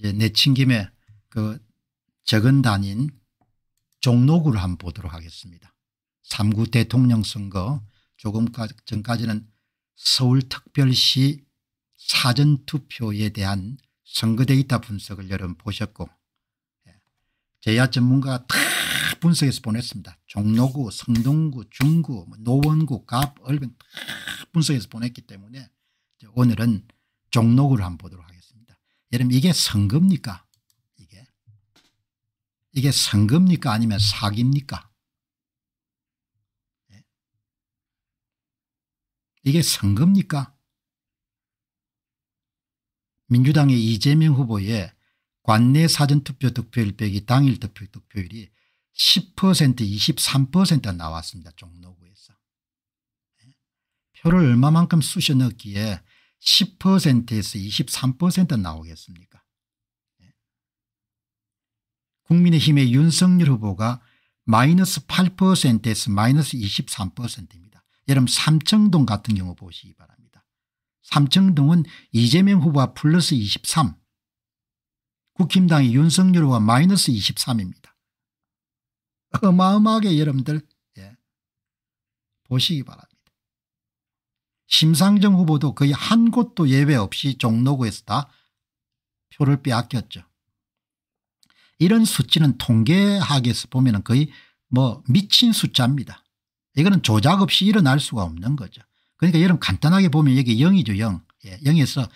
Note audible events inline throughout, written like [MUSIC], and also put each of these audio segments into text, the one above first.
이제 내친김에 그 적은 단인 종로구를 한번 보도록 하겠습니다. 3구 대통령 선거 조금 전까지는 서울특별시 사전투표에 대한 선거 데이터 분석을 여러분 보셨고 예. 제야 전문가가 다 분석해서 보냈습니다. 종로구, 성동구, 중구, 뭐 노원구, 갑, 얼병 다 분석해서 보냈기 때문에 오늘은 종로구를 한번 보도록 하겠습니다. 여러분 이게 선거입니까? 이게 이게 선거입니까? 아니면 사기입니까? 예? 이게 선거입니까? 민주당의 이재명 후보의 관내 사전투표 득표율 빼기 당일 투표 득표율이 10% 2 3 나왔습니다. 종로구에서. 예? 표를 얼마만큼 쑤셔 넣기에 10%에서 23% 나오겠습니까? 예. 국민의힘의 윤석열 후보가 마이너스 8%에서 마이너스 23%입니다. 여러분 삼청동 같은 경우 보시기 바랍니다. 삼청동은 이재명 후보와 플러스 23, 국힘당의 윤석열 후보와 마이너스 23입니다. 어마어마하게 여러분들 예. 보시기 바랍니다. 심상정 후보도 거의 한 곳도 예외 없이 종로구에서 다 표를 빼앗겼죠. 이런 수치는 통계학에서 보면 거의 뭐 미친 숫자입니다. 이거는 조작 없이 일어날 수가 없는 거죠. 그러니까 여러분 간단하게 보면 여기 0이죠 0. 예, 0에서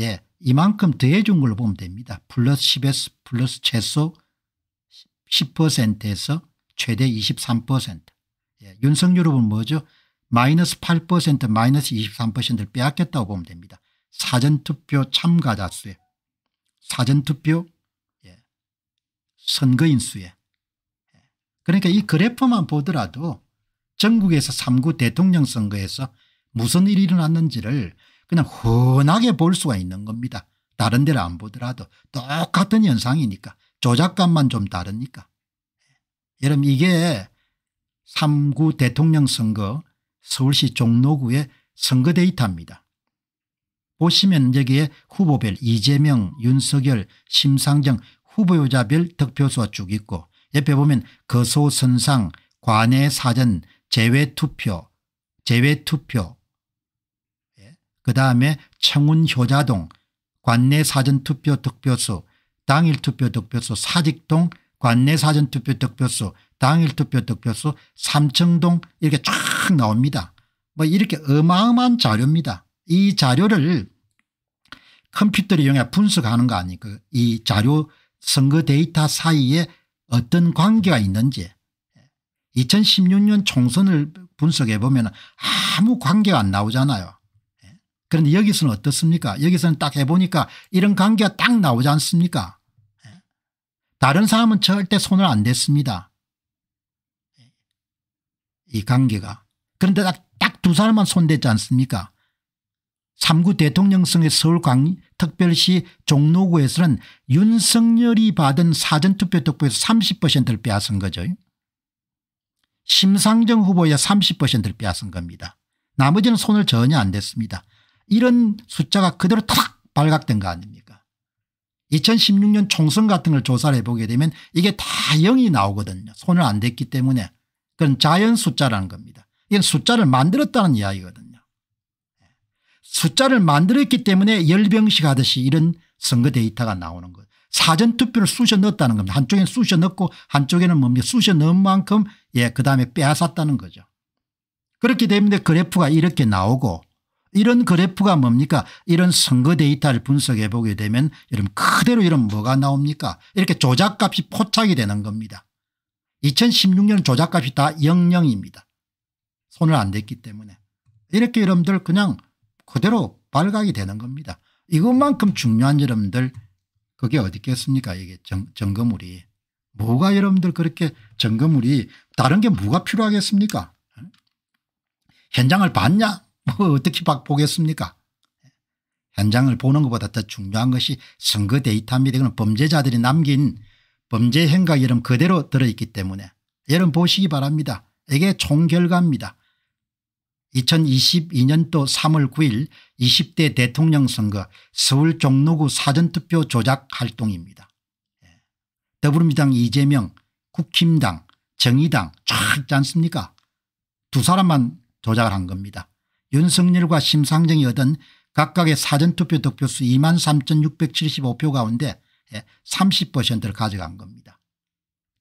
예, 이만큼 더해준 걸로 보면 됩니다. 플러스 10에서 플러스 최소 10%에서 최대 23%. 예, 윤석열 후보는 뭐죠? 마이너스 8% 마이너스 23%를 빼앗겼다고 보면 됩니다. 사전투표 참가자 수에 사전투표 예. 선거인 수에 예. 그러니까 이 그래프만 보더라도 전국에서 3구 대통령 선거에서 무슨 일이 일어났는지를 그냥 훤하게 볼 수가 있는 겁니다. 다른 데를 안 보더라도 똑같은 현상이니까 조작감만 좀 다르니까. 예. 여러분 이게 3구 대통령 선거 서울시 종로구의 선거 데이터입니다. 보시면 여기에 후보별 이재명, 윤석열, 심상정 후보자별 득표수가 쭉 있고 옆에 보면 거소선상, 관외사전, 재외투표, 재외투표 예, 그 다음에 청운효자동, 관내사전투표 득표수, 당일투표 득표수, 사직동, 관내사전투표 득표수, 당일투표 득표수 3층동 이렇게 쫙 나옵니다. 뭐 이렇게 어마어마한 자료입니다. 이 자료를 컴퓨터를 이용해 분석하는 거 아니고 그 이 자료 선거 데이터 사이에 어떤 관계가 있는지 2016년 예. 총선을 분석해 보면 아무 관계가 안 나오잖아요. 예. 그런데 여기서는 어떻습니까 여기서는 딱 해보니까 이런 관계가 딱 나오지 않습니까 예. 다른 사람은 절대 손을 안 댔습니다. 이 관계가. 그런데 딱 두 사람만 손댔지 않습니까 3구 대통령성의 서울광 특별시 종로구에서는 윤석열이 받은 사전투표 득표에서 30%를 빼앗은 거죠. 심상정 후보야 30%를 빼앗은 겁니다. 나머지는 손을 전혀 안 댔습니다. 이런 숫자가 그대로 탁 발각된 거 아닙니까 2016년 총선 같은 걸 조사를 해보게 되면 이게 다 0이 나오거든요. 손을 안 댔기 때문에 어런 자연 숫자라는 겁니다. 이건 숫자를 만들었다는 이야기거든요. 숫자를 만들었기 때문에 열병식 하듯이 이런 선거 데이터가 나오는 거예요. 사전투표를 쑤셔 넣었다는 겁니다. 한쪽에는 쑤셔 넣고 한쪽에는 뭡니까 뭐 쑤셔 넣은 만큼 예, 그 다음에 빼앗았다는 거죠. 그렇기 때문에 그래프가 이렇게 나오고 이런 그래프가 뭡니까 이런 선거 데이터를 분석해 보게 되면 여러분 그대로 이런 뭐가 나옵니까 이렇게 조작값이 포착이 되는 겁니다. 2016년 조작값이 다 00입니다. 손을 안 댔기 때문에. 이렇게 여러분들 그냥 그대로 발각이 되는 겁니다. 이것만큼 중요한 여러분들 그게 어디 겠습니까 이게 정, 점물이 뭐가 여러분들 그렇게 점검물이 다른 게 뭐가 필요하겠습니까 현장을 봤냐 뭐 어떻게 보겠습니까 현장을 보는 것보다 더 중요한 것이 선거 데이터 및 범죄자들이 남긴 범죄 행각 이름 그대로 들어있기 때문에 여러분 보시기 바랍니다. 이게 총결과입니다. 2022년도 3월 9일 20대 대통령 선거 서울 종로구 사전투표 조작 활동입니다. 예. 더불어민주당 이재명 국힘당 정의당 쫙 있지 않습니까 두 사람만 조작을 한 겁니다. 윤석열과 심상정이 얻은 각각의 사전투표 득표수 23,675표 가운데 30%를 예, 가져간 겁니다.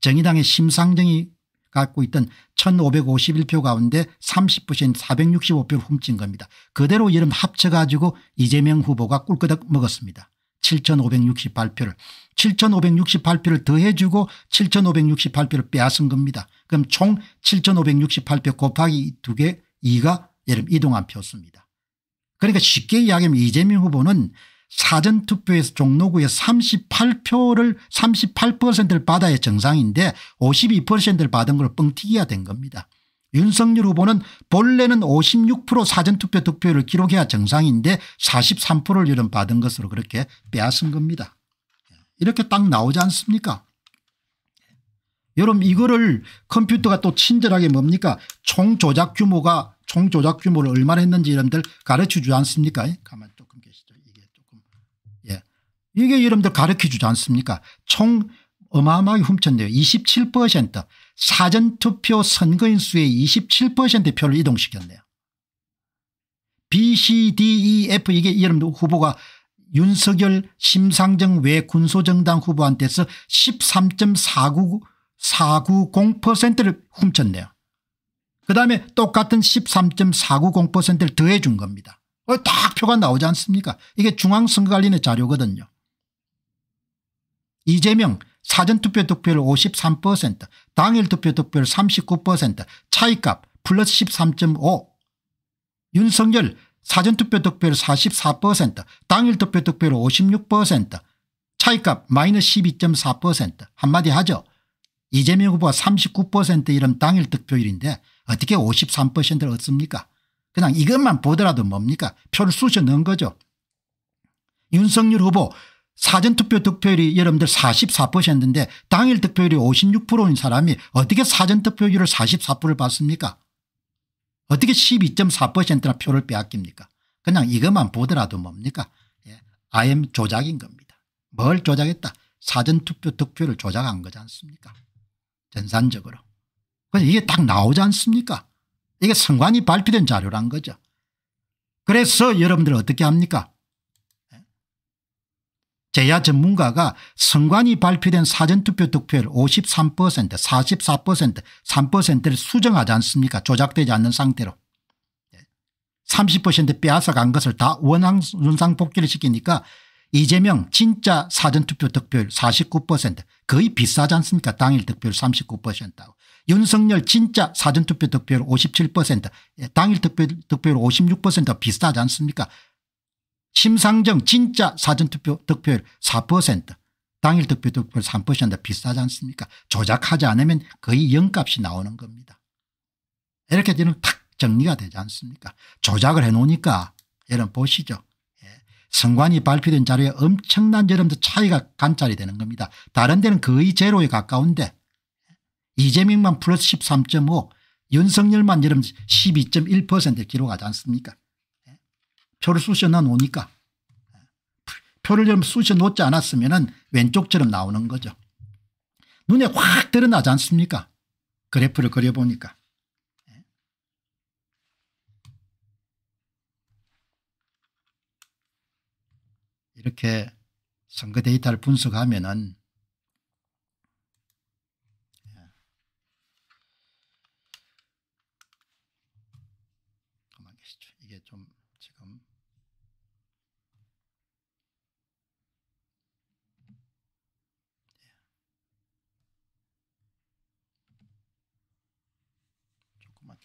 정의당의 심상정이 갖고 있던 1551표 가운데 3 0 465표를 훔친 겁니다. 그대로 이름 합쳐가지고 이재명 후보가 꿀끄 먹었습니다. 7568표를 7568표를 더해주고 7568표를 빼앗은 겁니다. 그럼 총 7568표 곱하기 2개 2가 예를 이동한 표수입니다. 그러니까 쉽게 이야기하면 이재명 후보는 사전투표에서 종로구에 38표를 38%를 받아야 정상인데 52%를 받은 걸 뻥튀기가 된 겁니다. 윤석열 후보는 본래는 56% 사전투표 득표율을 기록해야 정상인데 43%를 이런 받은 것으로 그렇게 빼앗은 겁니다. 이렇게 딱 나오지 않습니까 여러분 이거를 컴퓨터가 또 친절하게 뭡니까 총 조작 규모가 총 조작 규모를 얼마나 했는지 이런들 가르쳐 주지 않습니까 예, 가만 이게 여러분들 가르쳐 주지 않습니까 총 어마어마하게 훔쳤네요 27% 사전투표 선거인 수의 27% 표를 이동시켰네요 B, C, D, E, F 이게 여러분들 후보가 윤석열 심상정 외 군소정당 후보한테서 1 3 490%를 훔쳤네요. 그다음에 똑같은 13.490%를 더해 준 겁니다. 어, 딱 표가 나오지 않습니까 이게 중앙선거관리의 자료거든요. 이재명 사전투표 득표율 53% 당일 투표 득표율 39% 차이값 플러스 13.5 윤석열 사전투표 득표율 44% 당일 투표 득표율 56% 차이값 마이너스 12.4% 한마디 하죠. 이재명 후보가 39% 이런 당일 득표율인데 어떻게 53%를 얻습니까 그냥 이것만 보더라도 뭡니까 표를 쑤셔 넣은 거죠. 윤석열 후보 사전투표 득표율이 여러분들 44%인데 당일 득표율이 56%인 사람이 어떻게 사전투표율을 44%를 받습니까 어떻게 12.4%나 표를 빼앗깁니까 그냥 이것만 보더라도 뭡니까 예. i 조작인 겁니다. 뭘 조작했다 사전투표 득표를 조작한 거지 않습니까 전산적으로. 이게 딱 나오지 않습니까 이게 선관위 발표된 자료란 거죠. 그래서 여러분들 어떻게 합니까 제야 전문가가 선관위 발표된 사전투표 득표율 53% 44% 3%를 수정하지 않습니까 조작되지 않는 상태로 30% 예. 빼앗아간 것을 다 원상 원상복귀를 시키니까 이재명 진짜 사전투표 득표율 49% 거의 비싸지 않습니까 당일 득표율 39%하고 윤석열 진짜 사전투표 득표율 57% 예, 당일 득표율, 득표율 56% 비싸지 않습니까 심상정 진짜 사전투표 득표율 4% 당일 득표 득표율 3%인데 비싸지 않습니까 조작하지 않으면 거의 영값이 나오는 겁니다. 이렇게 되면 탁 정리가 되지 않습니까 조작을 해놓으니까 여러분 보시죠. 예. 선관위 발표된 자료에 엄청난 여러분들 차이가 관찰이 되는 겁니다. 다른 데는 거의 제로에 가까운데 이재명만 플러스 13.5 윤석열만 여러분 12.1% 기록하지 않습니까 표를 쑤셔 넣으니까 표를 좀 쑤셔 놓지 않았으면 왼쪽처럼 나오는 거죠. 눈에 확 드러나지 않습니까? 그래프를 그려보니까. 이렇게 선거 데이터를 분석하면 은 이게 좀 지금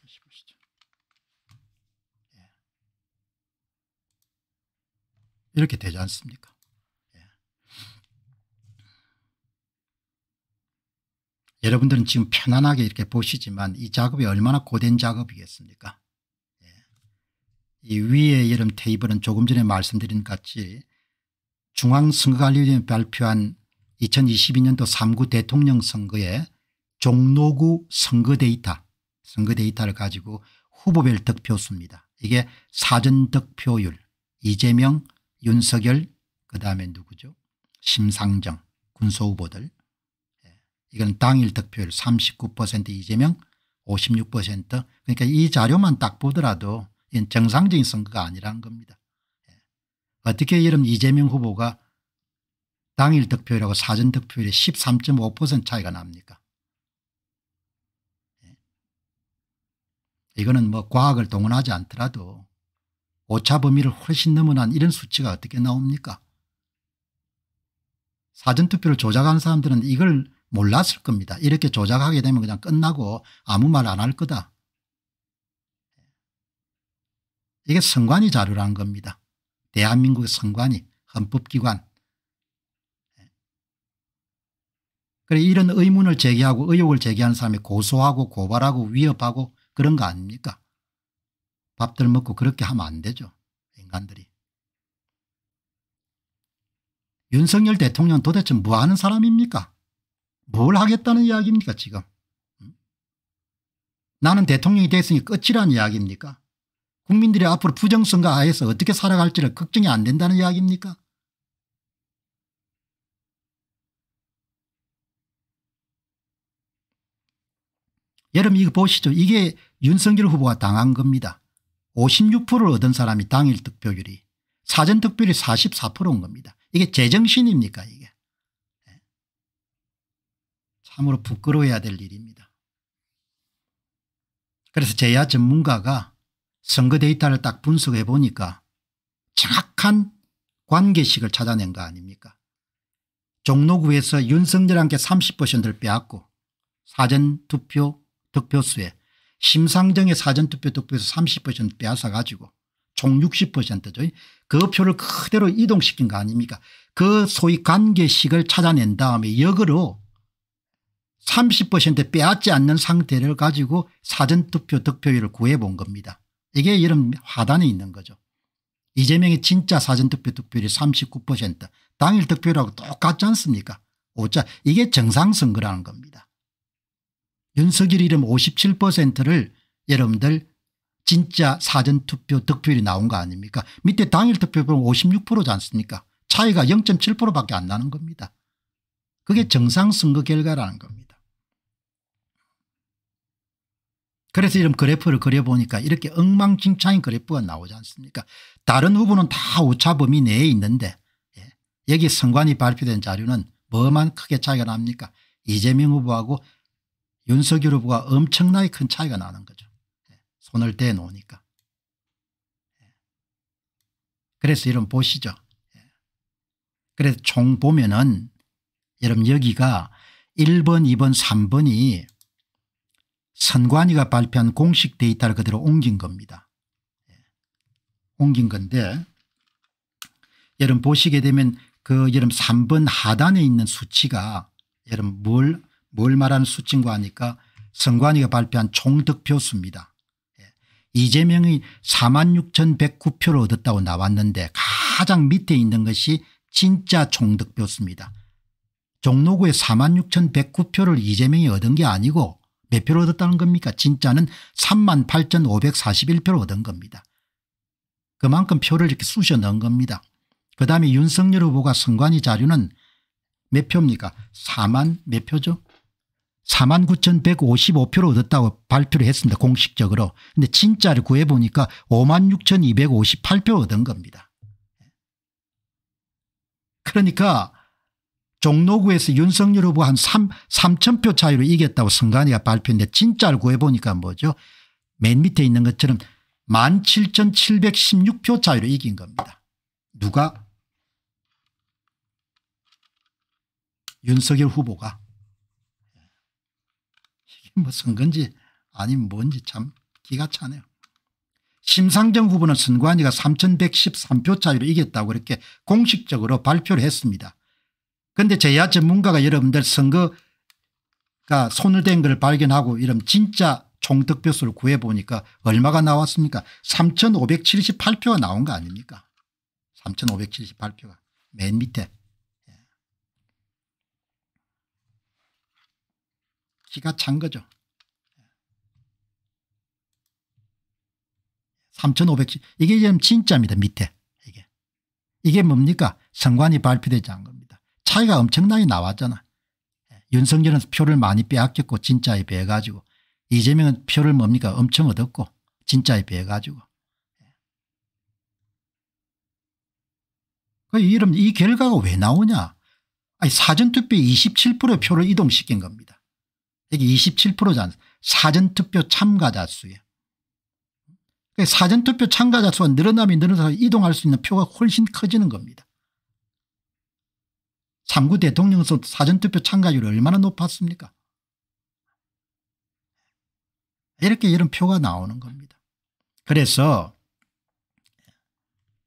말씀하신 것이죠. 예. 이렇게 되지 않습니까? 예. 여러분들은 지금 편안하게 이렇게 보시지만 이 작업이 얼마나 고된 작업이겠습니까? 예. 이 위에 여름 테이블은 조금 전에 말씀드린 같이 중앙선거관리위원회 발표한 2022년도 3구 대통령 선거에 종로구 선거 데이터 선거 데이터를 가지고 후보별 득표수입니다. 이게 사전 득표율 이재명 윤석열 그다음에 누구죠 심상정 군소후보들 예. 이건 당일 득표율 39% 이재명 56% 그러니까 이 자료만 딱 보더라도 이건 정상적인 선거가 아니란 겁니다. 예. 어떻게 이런 이재명 후보가 당일 득표율하고 사전 득표율이 13.5% 차이가 납니까 이거는 뭐 과학을 동원하지 않더라도 오차 범위를 훨씬 넘어난 이런 수치가 어떻게 나옵니까? 사전투표를 조작한 사람들은 이걸 몰랐을 겁니다. 이렇게 조작하게 되면 그냥 끝나고 아무 말 안 할 거다. 이게 선관위 자료라는 겁니다. 대한민국의 선관위 헌법기관. 그래 이런 의문을 제기하고 의혹을 제기하는 사람이 고소하고 고발하고 위협하고 그런 거 아닙니까? 밥들 먹고 그렇게 하면 안 되죠. 인간들이. 윤석열 대통령 도대체 뭐 하는 사람입니까? 뭘 하겠다는 이야기입니까 지금? 나는 대통령이 됐으니 끝이란 이야기입니까? 국민들이 앞으로 부정선거 하에서 어떻게 살아갈지를 걱정이 안 된다는 이야기입니까? 여러분 이거 보시죠. 이게 윤석열 후보가 당한 겁니다. 56%를 얻은 사람이 당일 득표율이 사전 득표율이 44%인 겁니다. 이게 제정신입니까 이게. 예. 참으로 부끄러워해야 될 일입니다. 그래서 제야 전문가가 선거 데이터를 딱 분석해 보니까 정확한 관계식을 찾아낸 거 아닙니까 종로구에서 윤석열한테 30%를 빼앗고 사전투표 득표수에 심상정의 사전투표 득표에서30% 빼앗아가지고 총 60%죠. 그 표를 그대로 이동시킨 거 아닙니까 그 소위 관계식을 찾아낸 다음에 역으로 30% 빼앗지 않는 상태를 가지고 사전투표 득표율을 구해본 겁니다. 이게 이런 화단에 있는 거죠. 이재명의 진짜 사전투표 득표율이 39% 당일 득표율하고 똑같지 않습니까 오차 이게 정상선거라는 겁니다. 윤석열 이름 57%를 여러분들 진짜 사전투표 득표율이 나온 거 아닙니까 밑에 당일 투표율 56%지 않습니까 차이가 0.7%밖에 안 나는 겁니다. 그게 정상 선거 결과라는 겁니다. 그래서 이런 그래프를 그려보니까 이렇게 엉망진창인 그래프가 나오지 않습니까 다른 후보는 다 오차 범위 내에 있는데 예, 여기 선관위 발표된 자료는 뭐만 크게 차이가 납니까 이재명 후보하고 윤석열 후보가 엄청나게 큰 차이가 나는 거죠. 예, 손을 대놓으니까. 예. 그래서 여러분 보시죠. 예. 그래서 총 보면은 여러분 여기가 1번 2번 3번이 선관위가 발표한 공식 데이터를 그대로 옮긴 겁니다. 옮긴 건데 여러분 보시게 되면 그 여러분 3번 하단에 있는 수치가 여러분 뭘뭘 말하는 수치인가 하니까 선관위가 발표한 총득표 수입니다. 예. 이재명이 4만 6,109표를 얻었다고 나왔는데 가장 밑에 있는 것이 진짜 총득표수입니다. 종로구에 4만 6,109표를 이재명이 얻은 게 아니고 몇 표를 얻었다는 겁니까? 진짜는 3만 8,541표를 얻은 겁니다. 그만큼 표를 이렇게 쑤셔 넣은 겁니다. 그 다음에 윤석열 후보가 선관위 자료는 몇 표입니까? 4만 몇 표죠? 49,155표를 얻었다고 발표를 했습니다. 공식적으로. 근데 진짜를 구해보니까 56,258표 얻은 겁니다. 그러니까 종로구에서 윤석열 후보 한 3, 3,000표 차이로 이겼다고 선관위가 발표했는데 진짜를 구해보니까 뭐죠. 맨 밑에 있는 것처럼 17,716표 차이로 이긴 겁니다. 누가? 윤석열 후보가. 무슨 뭐 건지 아니면 뭔지 참 기가 차네요. 심상정 후보는 선관위가 3113표 차이로 이겼다고 이렇게 공식적으로 발표를 했습니다. 그런데 제야 전문가가 여러분들 선거가 손을 댄 걸 발견하고 이런 진짜 총득표수를 구해보니까 얼마가 나왔습니까 3578표가 나온 거 아닙니까 3578표가 맨 밑에 기가 찬 거죠. 3,500씩. 이게 지금 진짜입니다. 밑에. 이게. 이게 뭡니까? 선관이 발표되지 않은 겁니다. 차이가 엄청나게 나왔잖아. 예, 윤석열은 표를 많이 빼앗겼고 진짜에 비해 가지고 이재명은 표를 뭡니까? 엄청 얻었고 진짜에 비해 가지고. 예. 그 이러면 이 결과가 왜 나오냐? 아니 사전투표 27% 표를 이동시킨 겁니다. 이게 27%지 않 사전투표 참가자 수예요. 그러니까 사전투표 참가자 수가 늘어나면 늘어나서 이동할 수 있는 표가 훨씬 커지는 겁니다. 3구 대통령서 사전투표 참가율이 얼마나 높았습니까? 이렇게 이런 표가 나오는 겁니다. 그래서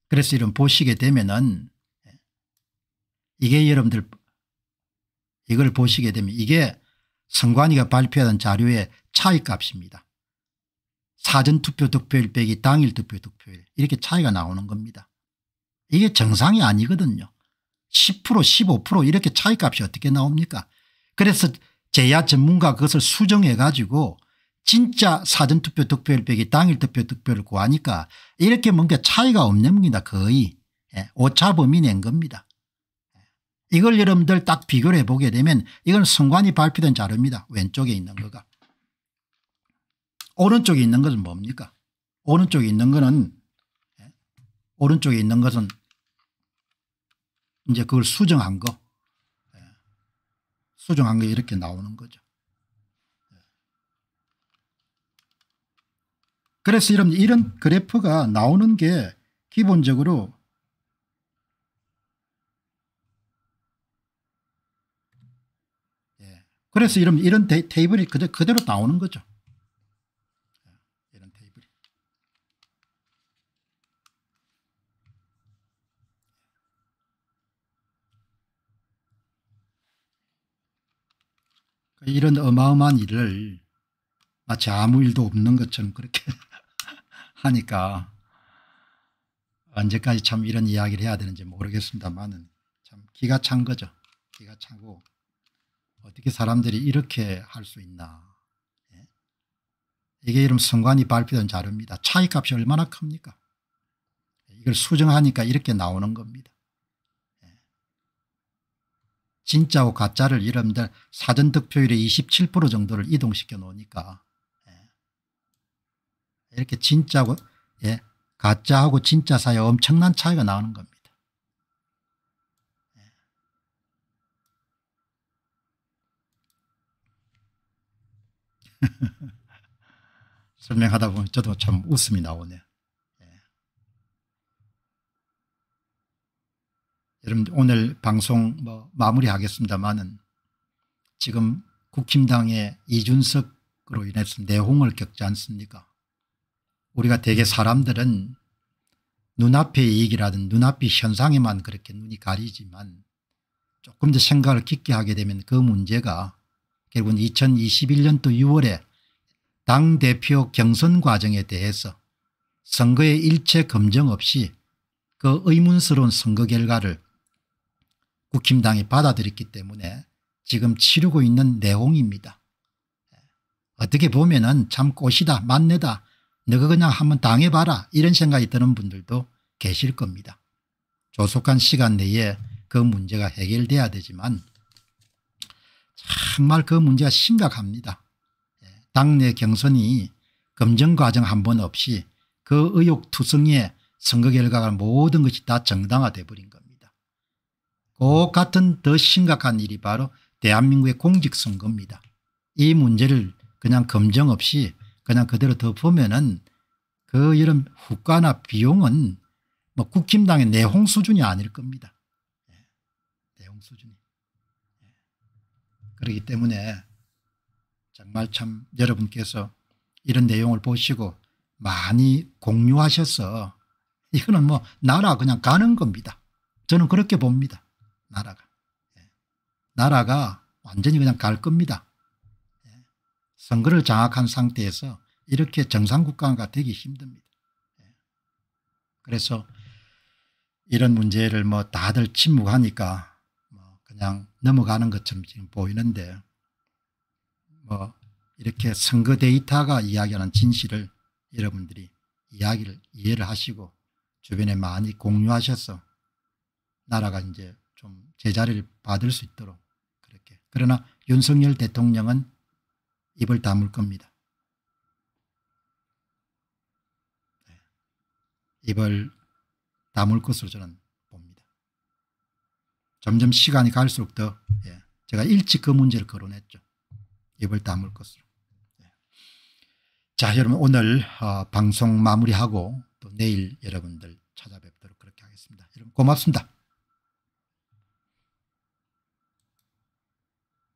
그래서 이런 보시게 되면은 이게 여러분들 이걸 보시게 되면 이게 선관위가 발표한 자료의 차이값입니다. 사전투표 득표율 빼기 당일 투표 득표율 이렇게 차이가 나오는 겁니다. 이게 정상이 아니거든요. 10% 15% 이렇게 차이값이 어떻게 나옵니까 그래서 제야 전문가 그것을 수정해 가지고 진짜 사전투표 득표율 빼기 당일 투표 득표율을 구하니까 이렇게 뭔가 차이가 없는 겁니다. 거의 예, 오차범위 낸 겁니다. 이걸 여러분들 딱 비교를 해보게 되면 이건 성관이 발표된 자료입니다. 왼쪽에 있는 거가. 오른쪽에 있는 것은 뭡니까? 오른쪽에 있는 거는 예? 오른쪽에 있는 것은 이제 그걸 수정한 거. 예. 수정한 게 이렇게 나오는 거죠. 예. 그래서 이런 그래프가 나오는 게 기본적으로 그래서 이런, 이런 데, 테이블이 그대로, 그대로 나오는 거죠. 이런 테이블이. 그러니까 이런 어마어마한 일을 마치 아무 일도 없는 것처럼 그렇게 [LAUGHS] 하니까 언제까지 참 이런 이야기를 해야 되는지 모르겠습니다만참 기가 찬 거죠. 기가 차고 어떻게 사람들이 이렇게 할 수 있나. 예? 이게 이름 성관이 발표된 자료입니다. 차이값이 얼마나 큽니까? 이걸 수정하니까 이렇게 나오는 겁니다. 예? 진짜와 가짜를 이름들 사전 득표율의 27% 정도를 이동시켜 놓으니까 예? 이렇게 진짜고 가짜하고 진짜 사이에 엄청난 차이가 나오는 겁니다. [LAUGHS] 설명하다 보면 저도 참 웃음이 나오네요. 예. 여러분 오늘 방송 뭐 마무리하겠습니다만은 지금 국힘당의 이준석으로 인해서 내홍을 겪지 않습니까? 우리가 대개 사람들은 눈앞의 이익이라든 눈앞의 현상에만 그렇게 눈이 가리지만 조금 더 생각을 깊게 하게 되면 그 문제가 결국은 2021년도 6월에 당대표 경선 과정에 대해서 선거의 일체 검증 없이 그 의문스러운 선거 결과를 국힘당이 받아들였기 때문에 지금 치르고 있는 내용입니다. 어떻게 보면 은참 꼬시다맞네다 너가 그냥 한번 당해봐라 이런 생각이 드는 분들도 계실 겁니다. 조속한 시간 내에 그 문제가 해결돼야 되지만 정말 그 문제가 심각합니다. 예, 당내 경선이 검증과정 한 번 없이 그의혹투성이 선거 결과가 모든 것이 다 정당화돼 버린 겁니다. 그 같은 더 심각한 일이 바로 대한민국의 공직선거입니다. 이 문제를 그냥 검증 없이 그냥 그대로 덮으면은 그 이런 후과나 비용은 뭐 국힘당의 내홍 수준이 아닐 겁니다. 그렇기 때문에 정말 참 여러분께서 이런 내용을 보시고 많이 공유하셔서 이거는 뭐 나라 그냥 가는 겁니다. 저는 그렇게 봅니다. 나라가. 예. 나라가 완전히 그냥 갈 겁니다. 예. 선거를 장악한 상태에서 이렇게 정상국가가 되기 힘듭니다. 예. 그래서 이런 문제를 뭐 다들 침묵하니까 그냥 넘어가는 것처럼 지금 보이는데 뭐 이렇게 선거 데이터가 이야기하는 진실을 여러분들이 이야기를 이해를 하시고 주변에 많이 공유하셔서 나라가 이제 좀 제자리를 받을 수 있도록 그렇게 그러나 윤석열 대통령은 입을 다물 겁니다. 네. 입을 다물 것으로 저는 점점 시간이 갈수록 더 예, 제가 일찍 그 문제를 거론했죠. 입을 다물 것으로. 예. 자 여러분 오늘 어, 방송 마무리하고 또 내일 여러분들 찾아뵙도록 그렇게 하겠습니다. 여러분 고맙습니다.